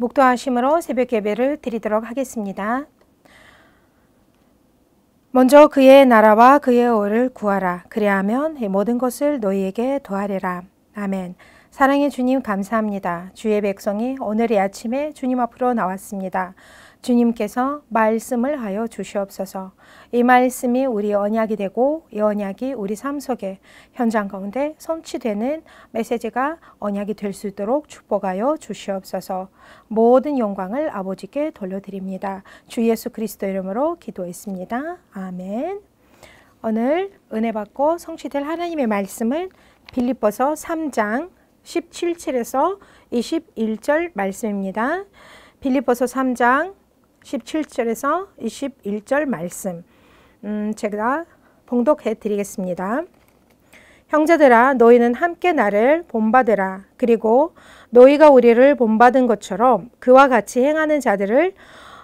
목도하심으로 새벽 예배를 드리도록 하겠습니다. 먼저 그의 나라와 그의 의를 구하라. 그리하면 모든 것을 너희에게 도하리라. 아멘. 사랑의 주님 감사합니다. 주의 백성이 오늘의 아침에 주님 앞으로 나왔습니다. 주님께서 말씀을 하여 주시옵소서. 이 말씀이 우리 언약이 되고 이 언약이 우리 삶 속에 현장 가운데 성취되는 메시지가 언약이 될 수 있도록 축복하여 주시옵소서. 모든 영광을 아버지께 돌려드립니다. 주 예수 그리스도 이름으로 기도했습니다. 아멘. 오늘 은혜 받고 성취될 하나님의 말씀은 빌립보서 3장 17절에서 21절 말씀입니다. 빌립보서 3장 17절에서 21절 말씀 음, 제가 봉독해 드리겠습니다. 형제들아 너희는 함께 나를 본받으라. 그리고 너희가 우리를 본받은 것처럼 그와 같이 행하는 자들을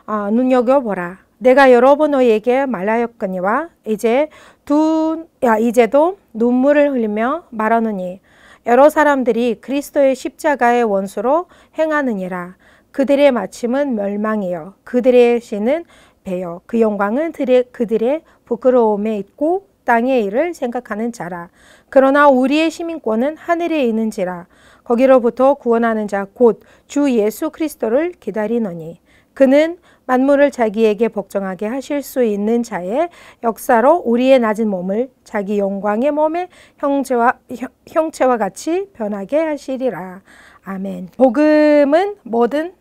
어, 눈여겨보라. 내가 여러 번 너희에게 말하였거니와 이제 두 야, 이제도 눈물을 흘리며 말하느니 여러 사람들이 그리스도의 십자가의 원수로 행하느니라. 그들의 마침은 멸망이요 그들의 신은 배요 그 영광은 그들의 부끄러움에 있고 땅의 일을 생각하는 자라 그러나 우리의 시민권은 하늘에 있는지라 거기로부터 구원하는 자 곧 주 예수 그리스도를 기다리노니 그는 만물을 자기에게 복종하게 하실 수 있는 자의 역사로 우리의 낮은 몸을 자기 영광의 몸에 형체와, 형체와 같이 변하게 하시리라. 아멘. 복음은 뭐든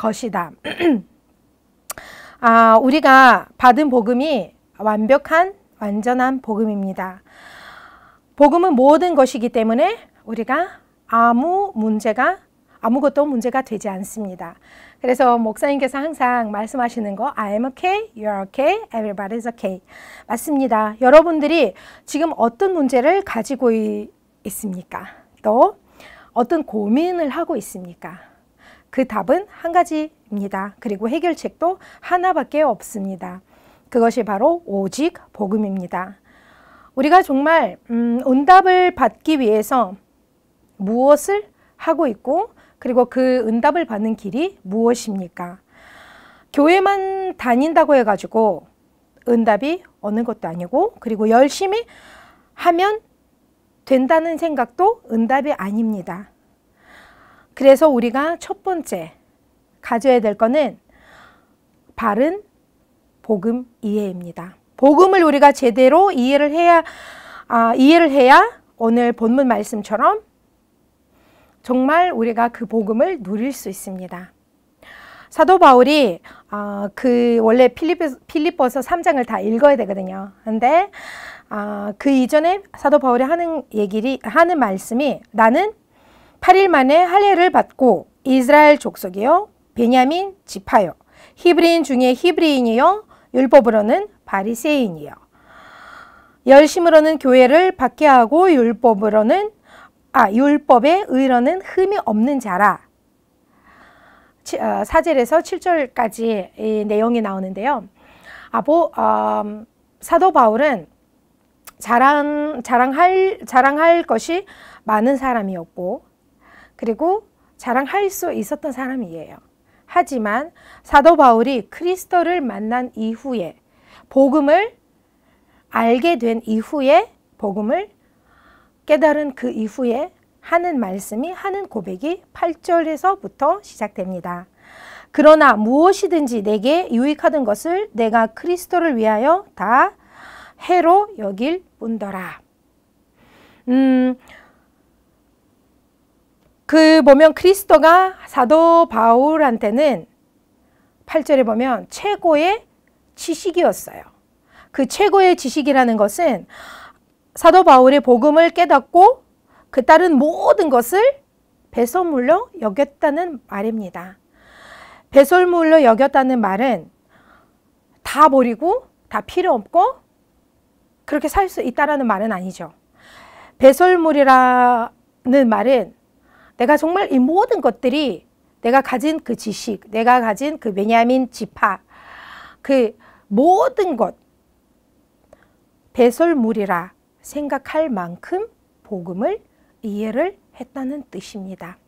것이다. 아, 우리가 받은 복음이 완벽한 완전한 복음입니다. 복음은 모든 것이기 때문에 우리가 아무 문제가 아무것도 문제가 되지 않습니다. 그래서 목사님께서 항상 말씀하시는 거 I'm okay, you're okay, everybody's okay. 맞습니다. 여러분들이 지금 어떤 문제를 가지고 있습니까? 또 어떤 고민을 하고 있습니까? 그 답은 한 가지입니다. 그리고 해결책도 하나밖에 없습니다. 그것이 바로 오직 복음입니다. 우리가 정말 음, 응답을 받기 위해서 무엇을 하고 있고 그리고 그 응답을 받는 길이 무엇입니까? 교회만 다닌다고 해가지고 응답이 얻는 것도 아니고 그리고 열심히 하면 된다는 생각도 응답이 아닙니다. 그래서 우리가 첫 번째 가져야 될 것은 바른 복음 이해입니다. 복음을 우리가 제대로 이해를 해야 아, 이해를 해야 오늘 본문 말씀처럼 정말 우리가 그 복음을 누릴 수 있습니다. 사도 바울이 어, 그 원래 필리포, 서 3장을 다 읽어야 되거든요. 근데 어, 그 이전에 사도 바울이 하는 얘기를 하는 말씀이 나는 8일 만에 할례를 받고 이스라엘 족속이요 베냐민 지파요 히브리인 중에 히브리인이요 율법으로는 바리새인이요 열심으로는 교회를 받게 하고 율법으로는 아 율법의 의로는 흠이 없는 자라 어, 사절에서 7절까지 이 내용이 나오는데요. 아보 어, 사도 바울은 자랑 자랑할 자랑할 것이 많은 사람이었고 그리고 자랑할 수 있었던 사람이에요. 하지만 사도 바울이 크리스도를 만난 이후에 복음을 알게 된 이후에 복음을 깨달은 그 이후에 하는 말씀이 하는 고백이 8절에서부터 시작됩니다. 그러나 무엇이든지 내게 유익하던 것을 내가 크리스도를 위하여 다 해로 여길 뿐더라. 음, 그 보면 크리스도가 사도 바울한테는 8절에 보면 최고의 지식이었어요. 그 최고의 지식이라는 것은 사도 바울의 복음을 깨닫고 그 따른 모든 것을 배설물로 여겼다는 말입니다. 배설물로 여겼다는 말은 다 버리고 다 필요 없고 그렇게 살 수 있다라는 말은 아니죠. 배설물이라는 말은 내가 정말 이 모든 것들이 내가 가진 그 지식, 내가 가진 그 베냐민 지파, 그 모든 것 배설물이라 생각할 만큼 복음을 이해를 했다는 뜻입니다.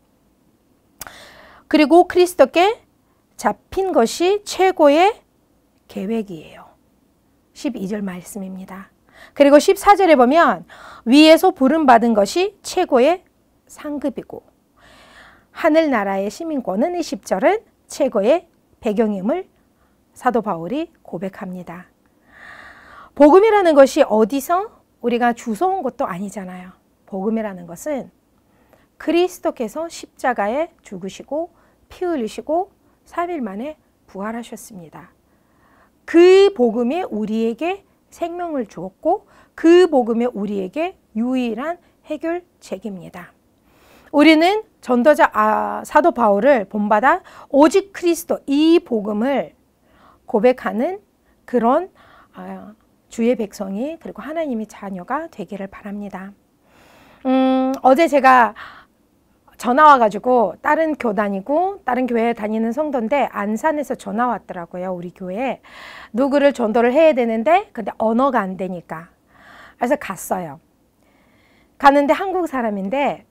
그리고 크리스도께 잡힌 것이 최고의 계획이에요. 12절 말씀입니다. 그리고 14절에 보면 위에서 부름받은 것이 최고의 상급이고 하늘나라의 시민권은 이 10절은 최고의 배경임을 사도 바울이 고백합니다. 복음이라는 것이 어디서 우리가 주워온 것도 아니잖아요. 복음이라는 것은 그리스도께서 십자가에 죽으시고 피 흘리시고 3일 만에 부활하셨습니다. 그 복음이 우리에게 생명을 주었고 그 복음이 우리에게 유일한 해결책입니다. 우리는 전도자 아, 사도 바울을 본받아 오직 크리스도 이 복음을 고백하는 그런 아, 주의 백성이 그리고 하나님의 자녀가 되기를 바랍니다. 음, 어제 제가 전화 와가지고 다른 교단이고 다른 교회 다니는 성도인데 안산에서 전화 왔더라고요 우리 교회에 누구를 전도를 해야 되는데 근데 언어가 안 되니까 그래서 갔어요 가는데 한국 사람인데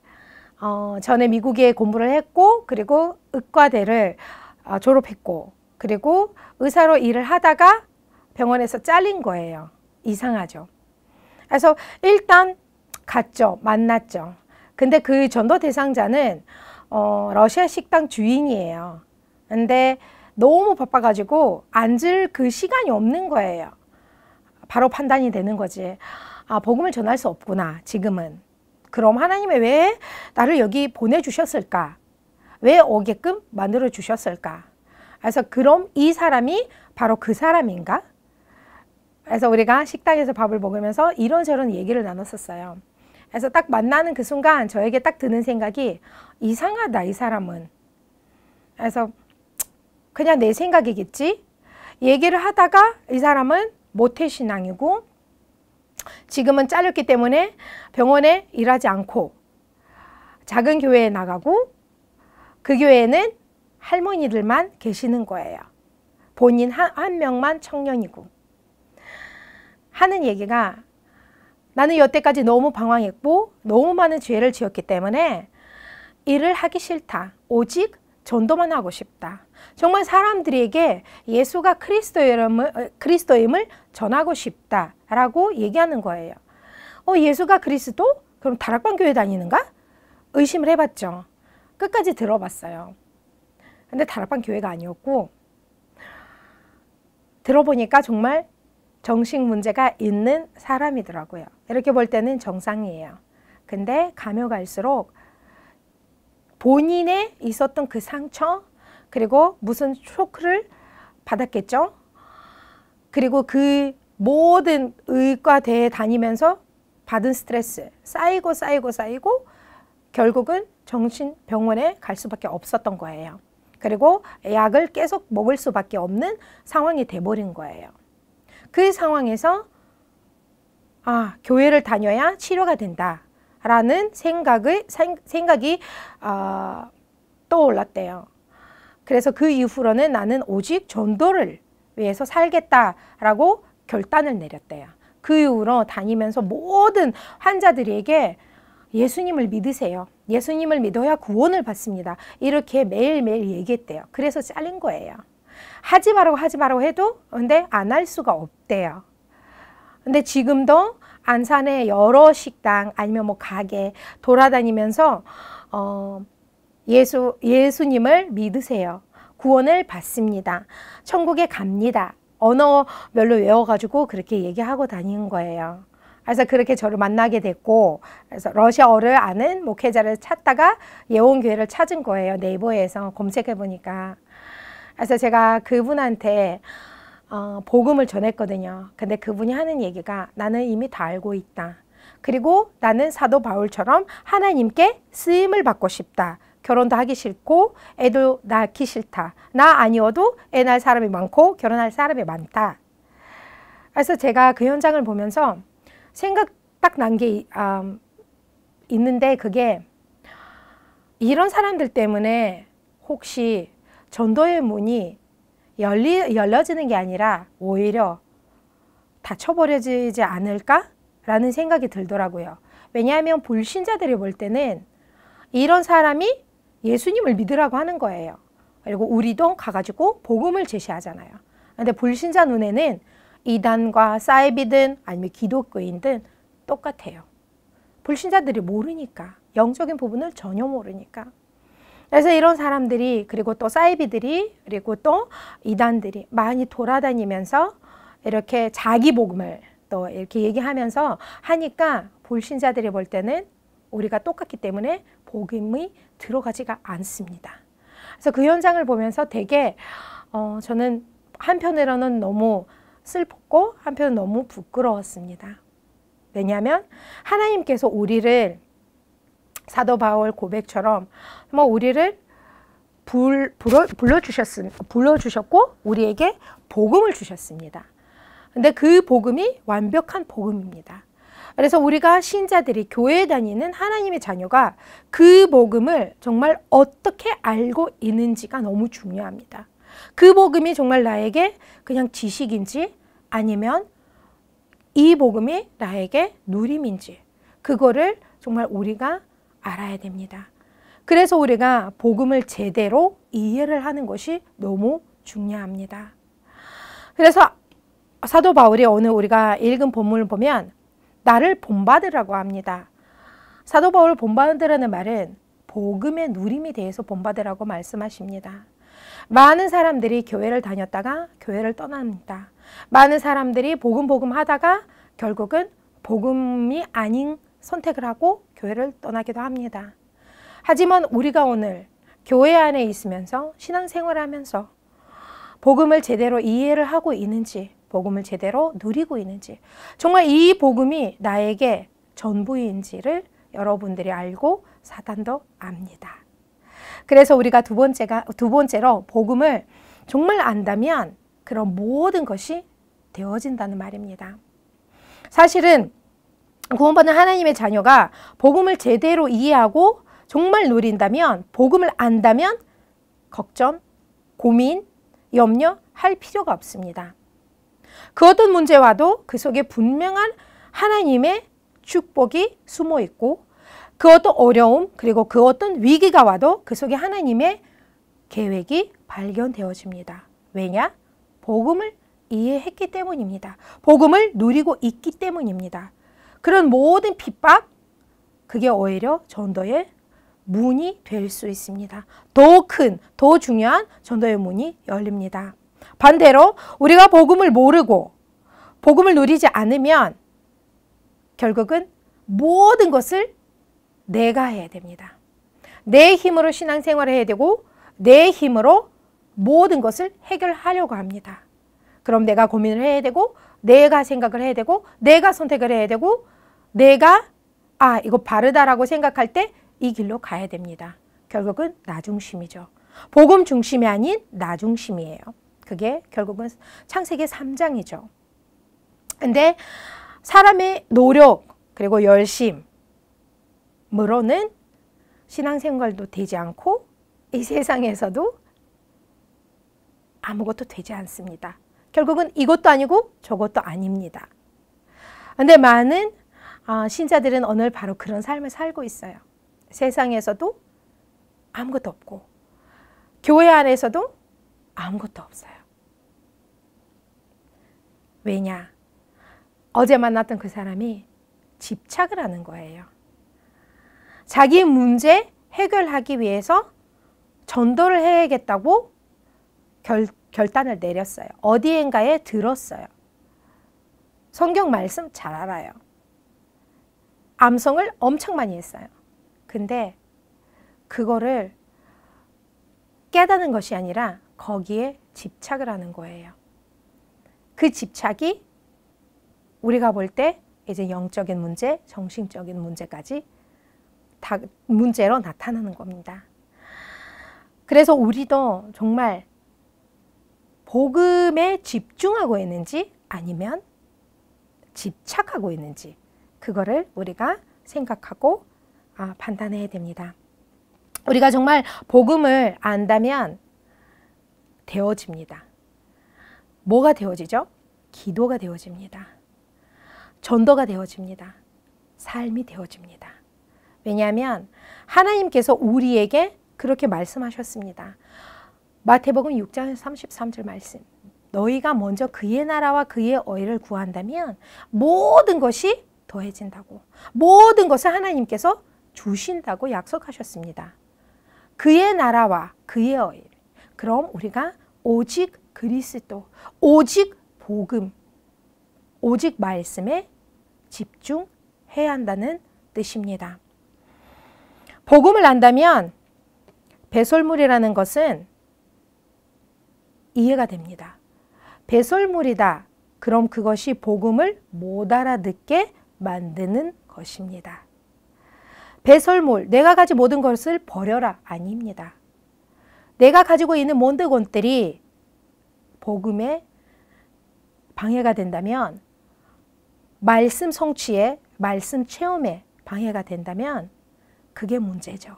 어, 전에 미국에 공부를 했고 그리고 의과대를 어, 졸업했고 그리고 의사로 일을 하다가 병원에서 잘린 거예요. 이상하죠. 그래서 일단 갔죠. 만났죠. 근데 그 전도 대상자는 어, 러시아 식당 주인이에요. 근데 너무 바빠가지고 앉을 그 시간이 없는 거예요. 바로 판단이 되는 거지. 아, 복음을 전할 수 없구나, 지금은. 그럼 하나님의 왜 나를 여기 보내주셨을까? 왜 오게끔 만들어 주셨을까? 그래서 그럼 이 사람이 바로 그 사람인가? 그래서 우리가 식당에서 밥을 먹으면서 이런저런 얘기를 나눴었어요. 그래서 딱 만나는 그 순간 저에게 딱 드는 생각이 이상하다, 이 사람은. 그래서 그냥 내 생각이겠지? 얘기를 하다가 이 사람은 모태신앙이고 지금은 잘렸기 때문에 병원에 일하지 않고 작은 교회에 나가고 그 교회에는 할머니들만 계시는 거예요. 본인 한, 한 명만 청년이고. 하는 얘기가 나는 여태까지 너무 방황했고 너무 많은 죄를 지었기 때문에 일을 하기 싫다. 오직 전도만 하고 싶다. 정말 사람들에게 예수가 그리스도임을, 어, 그을 전하고 싶다라고 얘기하는 거예요. 어, 예수가 그리스도? 그럼 다락방 교회 다니는가? 의심을 해봤죠. 끝까지 들어봤어요. 근데 다락방 교회가 아니었고, 들어보니까 정말 정식 문제가 있는 사람이더라고요. 이렇게 볼 때는 정상이에요. 근데 가며 갈수록 본인의 있었던 그 상처, 그리고 무슨 쇼크를 받았겠죠. 그리고 그 모든 의과대에 다니면서 받은 스트레스 쌓이고 쌓이고 쌓이고 결국은 정신병원에 갈 수밖에 없었던 거예요. 그리고 약을 계속 먹을 수밖에 없는 상황이 돼버린 거예요. 그 상황에서 아 교회를 다녀야 치료가 된다라는 생각의 생각이 어, 떠올랐대요. 그래서 그 이후로는 나는 오직 전도를 위해서 살겠다라고 결단을 내렸대요. 그 이후로 다니면서 모든 환자들에게 예수님을 믿으세요. 예수님을 믿어야 구원을 받습니다. 이렇게 매일매일 얘기했대요. 그래서 잘린 거예요. 하지 말라고 하지 말라고 해도 근데 안 할 수가 없대요. 근데 지금도 안산의 여러 식당 아니면 뭐 가게 돌아다니면서 어 예수, 예수님을 믿으세요. 구원을 받습니다. 천국에 갑니다. 언어별로 외워가지고 그렇게 얘기하고 다니는 거예요. 그래서 그렇게 저를 만나게 됐고, 그래서 러시아어를 아는 목회자를 찾다가 예원교회를 찾은 거예요. 네이버에서 검색해 보니까. 그래서 제가 그분한테 어, 복음을 전했거든요. 근데 그분이 하는 얘기가 나는 이미 다 알고 있다. 그리고 나는 사도 바울처럼 하나님께 쓰임을 받고 싶다. 결혼도 하기 싫고 애도 낳기 싫다. 나 아니어도 애 낳을 사람이 많고 결혼할 사람이 많다. 그래서 제가 그 현장을 보면서 생각 딱 난게 음, 있는데 그게 이런 사람들 때문에 혹시 전도의 문이 열리, 열려지는 게 아니라 오히려 닫혀버려지지 않을까라는 생각이 들더라고요. 왜냐하면 불신자들이 볼 때는 이런 사람이 예수님을 믿으라고 하는 거예요. 그리고 우리도 가가지고 복음을 제시하잖아요. 근데 불신자 눈에는 이단과 사이비든 아니면 기독교인든 똑같아요. 불신자들이 모르니까 영적인 부분을 전혀 모르니까. 그래서 이런 사람들이 그리고 또 사이비들이 그리고 또 이단들이 많이 돌아다니면서 이렇게 자기 복음을 또 이렇게 얘기하면서 하니까 불신자들이 볼 때는 우리가 똑같기 때문에 복음이 들어가지가 않습니다. 그래서 그 현장을 보면서 되게 어, 저는 한편으로는 너무 슬펐고 한편은 너무 부끄러웠습니다. 왜냐하면 하나님께서 우리를 사도 바울 고백처럼 뭐 우리를 불, 불러, 불러주셨, 불러주셨고 우리에게 복음을 주셨습니다. 근데 그 복음이 완벽한 복음입니다. 그래서 우리가 신자들이 교회에 다니는 하나님의 자녀가 그 복음을 정말 어떻게 알고 있는지가 너무 중요합니다. 그 복음이 정말 나에게 그냥 지식인지 아니면 이 복음이 나에게 누림인지 그거를 정말 우리가 알아야 됩니다. 그래서 우리가 복음을 제대로 이해를 하는 것이 너무 중요합니다. 그래서 사도 바울이 오늘 우리가 읽은 본문을 보면 나를 본받으라고 합니다. 사도 바울 본받으라는 말은 복음의 누림에 대해서 본받으라고 말씀하십니다. 많은 사람들이 교회를 다녔다가 교회를 떠납니다. 많은 사람들이 복음 복음 하다가 결국은 복음이 아닌 선택을 하고 교회를 떠나기도 합니다. 하지만 우리가 오늘 교회 안에 있으면서 신앙생활을 하면서 복음을 제대로 이해를 하고 있는지 복음을 제대로 누리고 있는지, 정말 이 복음이 나에게 전부인지를 여러분들이 알고 사단도 압니다. 그래서 우리가 두 번째가 두 번째로 복음을 정말 안다면 그런 모든 것이 되어진다는 말입니다. 사실은 구원받는 하나님의 자녀가 복음을 제대로 이해하고 정말 누린다면 복음을 안다면 걱정, 고민, 염려 할 필요가 없습니다. 그 어떤 문제와도 그 속에 분명한 하나님의 축복이 숨어 있고 그 어떤 어려움 그리고 그 어떤 위기가 와도 그 속에 하나님의 계획이 발견되어집니다. 왜냐? 복음을 이해했기 때문입니다. 복음을 누리고 있기 때문입니다. 그런 모든 핍박, 그게 오히려 전도의 문이 될 수 있습니다. 더 큰, 더 중요한 전도의 문이 열립니다. 반대로 우리가 복음을 모르고 복음을 누리지 않으면 결국은 모든 것을 내가 해야 됩니다. 내 힘으로 신앙생활을 해야 되고 내 힘으로 모든 것을 해결하려고 합니다. 그럼 내가 고민을 해야 되고 내가 생각을 해야 되고 내가 선택을 해야 되고 내가 아 이거 바르다라고 생각할 때 이 길로 가야 됩니다. 결국은 나 중심이죠. 복음 중심이 아닌 나 중심이에요. 그게 결국은 창세기 3장이죠. 근데 사람의 노력 그리고 열심으로는 신앙생활도 되지 않고 이 세상에서도 아무것도 되지 않습니다. 결국은 이것도 아니고 저것도 아닙니다. 근데 많은 아, 신자들은 오늘 바로 그런 삶을 살고 있어요. 세상에서도 아무것도 없고 교회 안에서도 아무것도 없어요. 왜냐? 어제 만났던 그 사람이 집착을 하는 거예요. 자기 문제 해결하기 위해서 전도를 해야겠다고 결, 결단을 내렸어요. 어디엔가에 들었어요. 성경 말씀 잘 알아요. 암송을 엄청 많이 했어요. 근데 그거를 깨닫는 것이 아니라 거기에 집착을 하는 거예요. 그 집착이 우리가 볼 때 이제 영적인 문제, 정신적인 문제까지 다 문제로 나타나는 겁니다. 그래서 우리도 정말 복음에 집중하고 있는지 아니면 집착하고 있는지 그거를 우리가 생각하고 아, 판단해야 됩니다. 우리가 정말 복음을 안다면 되어집니다. 뭐가 되어지죠? 기도가 되어집니다. 전도가 되어집니다. 삶이 되어집니다. 왜냐하면 하나님께서 우리에게 그렇게 말씀하셨습니다. 마태복음 6장 33절 말씀. 너희가 먼저 그의 나라와 그의 어의를 구한다면 모든 것이 더해진다고. 모든 것을 하나님께서 주신다고 약속하셨습니다. 그의 나라와 그의 어의. 그럼 우리가 오직 그리스도 오직 복음 오직 말씀에 집중해야 한다는 뜻입니다. 복음을 안다면 배설물이라는 것은 이해가 됩니다. 배설물이다. 그럼 그것이 복음을 못 알아듣게 만드는 것입니다. 배설물, 내가 가진 모든 것을 버려라. 아닙니다. 내가 가지고 있는 몬드곤들이 복음에 방해가 된다면 말씀 성취에 말씀 체험에 방해가 된다면 그게 문제죠.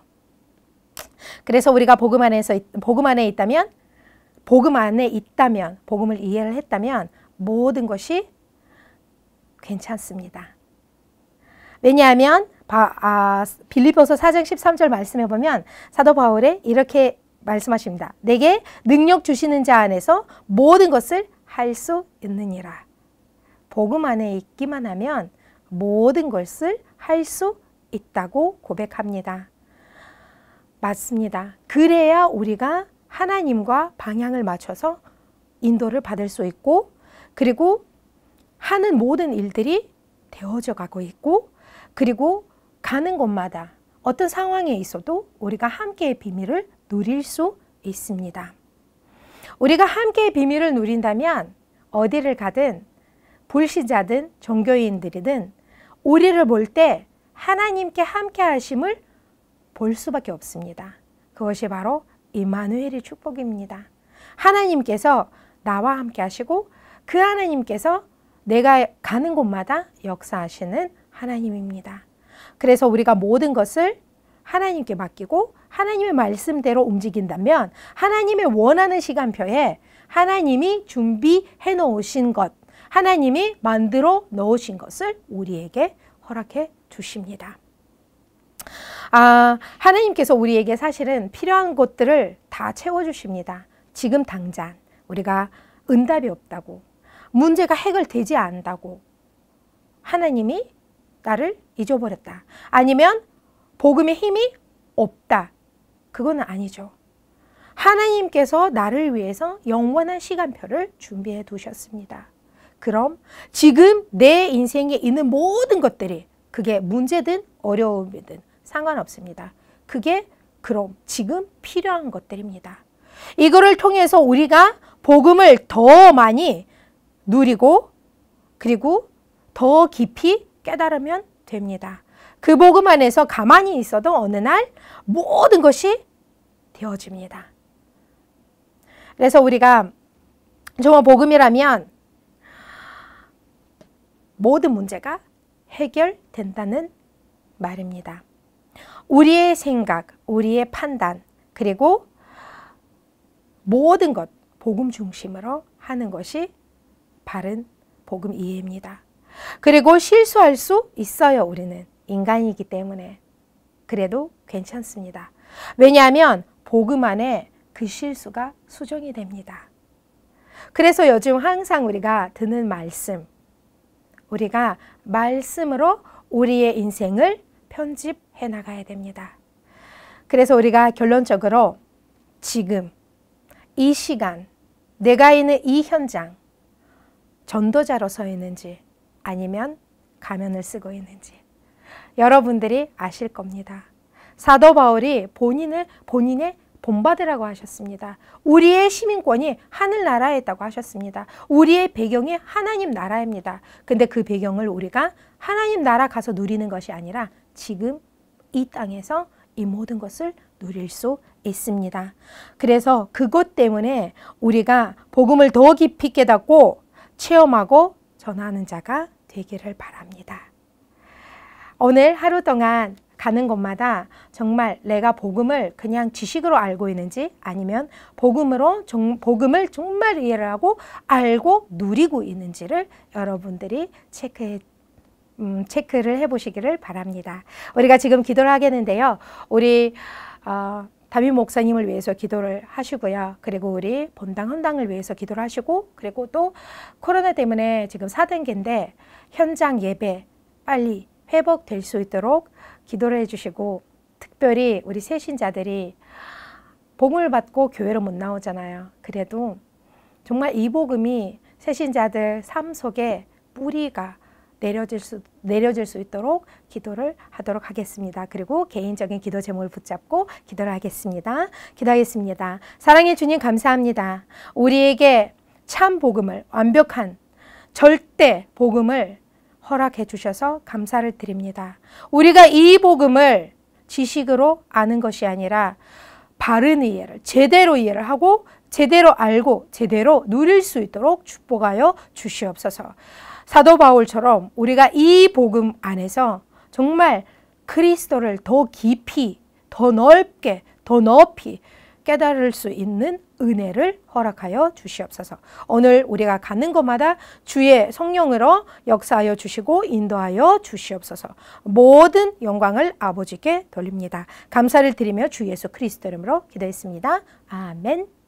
그래서 우리가 복음 안에서 복음 안에 있다면 복음 안에 있다면 복음을 이해를 했다면 모든 것이 괜찮습니다. 왜냐하면 바, 아, 빌리포서 4장 13절 말씀해 보면 사도 바울에 이렇게 말씀하십니다. 내게 능력 주시는 자 안에서 모든 것을 할 수 있느니라. 복음 안에 있기만 하면 모든 것을 할 수 있다고 고백합니다. 맞습니다. 그래야 우리가 하나님과 방향을 맞춰서 인도를 받을 수 있고 그리고 하는 모든 일들이 되어져 가고 있고 그리고 가는 곳마다 어떤 상황에 있어도 우리가 함께의 비밀을 누릴 수 있습니다. 우리가 함께의 비밀을 누린다면 어디를 가든 불신자든 종교인들이든 우리를 볼 때 하나님께 함께 하심을 볼 수밖에 없습니다. 그것이 바로 이마누엘의 축복입니다. 하나님께서 나와 함께 하시고 그 하나님께서 내가 가는 곳마다 역사하시는 하나님입니다. 그래서 우리가 모든 것을 하나님께 맡기고 하나님의 말씀대로 움직인다면 하나님의 원하는 시간표에 하나님이 준비해 놓으신 것, 하나님이 만들어 놓으신 것을 우리에게 허락해 주십니다. 아, 하나님께서 우리에게 사실은 필요한 것들을 다 채워주십니다. 지금 당장 우리가 응답이 없다고, 문제가 해결되지 않다고 하나님이 나를 잊어버렸다. 아니면 복음의 힘이 없다. 그거는 아니죠. 하나님께서 나를 위해서 영원한 시간표를 준비해 두셨습니다. 그럼 지금 내 인생에 있는 모든 것들이 그게 문제든 어려움이든 상관없습니다. 그게 그럼 지금 필요한 것들입니다. 이거를 통해서 우리가 복음을 더 많이 누리고 그리고 더 깊이 깨달으면 됩니다. 그 복음 안에서 가만히 있어도 어느 날 모든 것이 되어집니다. 그래서 우리가 정말 복음이라면 모든 문제가 해결된다는 말입니다. 우리의 생각, 우리의 판단, 그리고 모든 것, 복음 중심으로 하는 것이 바른 복음 이해입니다. 그리고 실수할 수 있어요, 우리는. 인간이기 때문에. 그래도 괜찮습니다. 왜냐하면 복음 안에 그 실수가 수정이 됩니다. 그래서 요즘 항상 우리가 듣는 말씀, 우리가 말씀으로 우리의 인생을 편집해 나가야 됩니다. 그래서 우리가 결론적으로 지금, 이 시간, 내가 있는 이 현장, 전도자로 서 있는지, 아니면 가면을 쓰고 있는지 여러분들이 아실 겁니다. 사도 바울이 본인을 본인의 본받으라고 하셨습니다. 우리의 시민권이 하늘나라에 있다고 하셨습니다. 우리의 배경이 하나님 나라입니다. 근데 그 배경을 우리가 하나님 나라 가서 누리는 것이 아니라 지금 이 땅에서 이 모든 것을 누릴 수 있습니다. 그래서 그것 때문에 우리가 복음을 더 깊이 깨닫고 체험하고 전하는 자가 되기를 바랍니다. 오늘 하루 동안 가는 곳마다 정말 내가 복음을 그냥 지식으로 알고 있는지 아니면 복음으로 정, 복음을 정말 이해를 하고 알고 누리고 있는지를 여러분들이 체크해 음, 체크를 해보시기를 바랍니다. 우리가 지금 기도를 하겠는데요. 우리 어, 담임 목사님을 위해서 기도를 하시고요. 그리고 우리 본당 헌당을 위해서 기도를 하시고 그리고 또 코로나 때문에 지금 4단계인데 현장 예배 빨리 회복될 수 있도록 기도를 해주시고 특별히 우리 세신자들이 봉을 받고 교회로 못 나오잖아요. 그래도 정말 이 복음이 세신자들 삶 속에 뿌리가 내려질 수, 내려질 수 있도록 기도를 하도록 하겠습니다. 그리고 개인적인 기도 제목을 붙잡고 기도를 하겠습니다. 기도하겠습니다. 사랑의 주님 감사합니다. 우리에게 참 복음을 완벽한 절대 복음을 허락해 주셔서 감사를 드립니다. 우리가 이 복음을 지식으로 아는 것이 아니라 바른 이해를 제대로 이해를 하고 제대로 알고 제대로 누릴 수 있도록 축복하여 주시옵소서. 사도 바울처럼 우리가 이 복음 안에서 정말 그리스도를 더 깊이, 더 넓게, 더 높이 깨달을 수 있는 은혜를 허락하여 주시옵소서. 오늘 우리가 가는 곳마다 주의 성령으로 역사하여 주시고 인도하여 주시옵소서. 모든 영광을 아버지께 돌립니다. 감사를 드리며 주 예수 그리스도 이름으로 기도했습니다. 아멘.